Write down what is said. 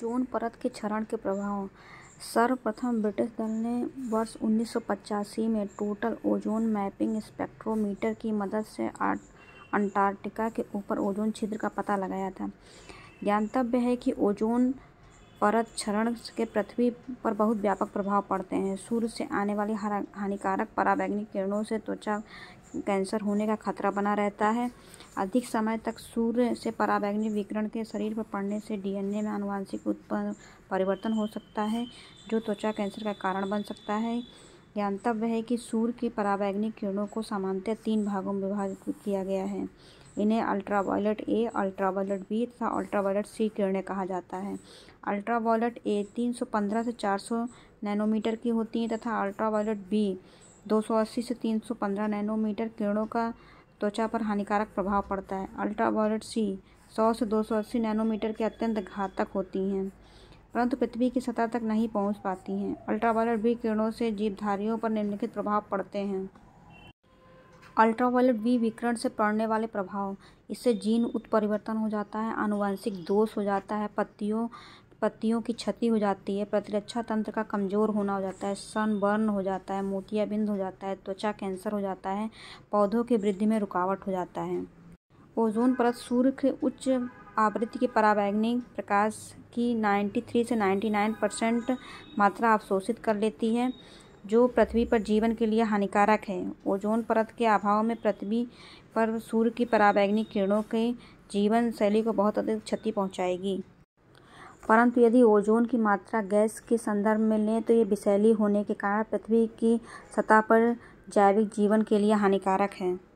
zone परत के क्षरण के प्रभाव सर्वप्रथम ब्रिटिश दल ने वर्ष उन्नीस में टोटल ओजोन मैपिंग स्पेक्ट्रोमीटर की मदद से अंटार्कटिका के ऊपर ओजोन छिद्र का पता लगाया था ज्ञातव्य है कि ओजोन परत क्षरण के पृथ्वी पर बहुत व्यापक प्रभाव पड़ते हैं सूर्य से आने वाली हानिकारक पराबैंगनी किरणों से त्वचा कैंसर होने का खतरा बना रहता है अधिक समय तक सूर्य से पराबैंगनी विकिरण के शरीर पर पड़ने से डीएनए में आनुवंशिक उत्पन्न परिवर्तन हो सकता है जो त्वचा कैंसर का कारण बन सकता है ज्ञानतव्य है कि सूर्य की परावैग्निक किरणों को सामान्यतः तीन भागों में विभाजित किया गया है इन्हें अल्ट्रावायलेट ए अल्ट्रावायलेट बी तथा अल्ट्रावायलेट सी किरणें कहा जाता है अल्ट्रावायलेट ए 315 से 400 नैनोमीटर की होती हैं तथा अल्ट्रावायलेट बी 280 से 315 नैनोमीटर किरणों का त्वचा पर हानिकारक प्रभाव पड़ता है अल्ट्रावायलेट सी 100 से 280 नैनोमीटर के अत्यंत घातक होती हैं परंतु पृथ्वी की सतह तक नहीं पहुंच पाती हैं अल्ट्रावायलेट बी किरणों से जीवधारियों पर निम्नलिखित प्रभाव पड़ते हैं अल्ट्रावायलेट बी विकिरण से पड़ने वाले प्रभाव इससे जीन उत्परिवर्तन हो जाता है आनुवंशिक दोष हो जाता है पत्तियों पत्तियों की क्षति हो जाती है प्रतिरक्षा तंत्र का कमज़ोर होना हो जाता है सनबर्न हो जाता है मोतियाबिंद हो जाता है त्वचा कैंसर हो जाता है पौधों की वृद्धि में रुकावट हो जाता है ओजोन परत सूर्य के उच्च आवृत्ति के पराबैंगनी प्रकाश की 93 से 99 परसेंट मात्रा अवशोषित कर लेती है जो पृथ्वी पर जीवन के लिए हानिकारक है ओजोन परत के अभाव में पृथ्वी पर सूर्य की पराबैंगनी किरणों के जीवन शैली को बहुत अधिक क्षति पहुंचाएगी परंतु यदि ओजोन की मात्रा गैस के संदर्भ में लें तो ये विषैली होने के कारण पृथ्वी की सतह पर जैविक जीवन के लिए हानिकारक है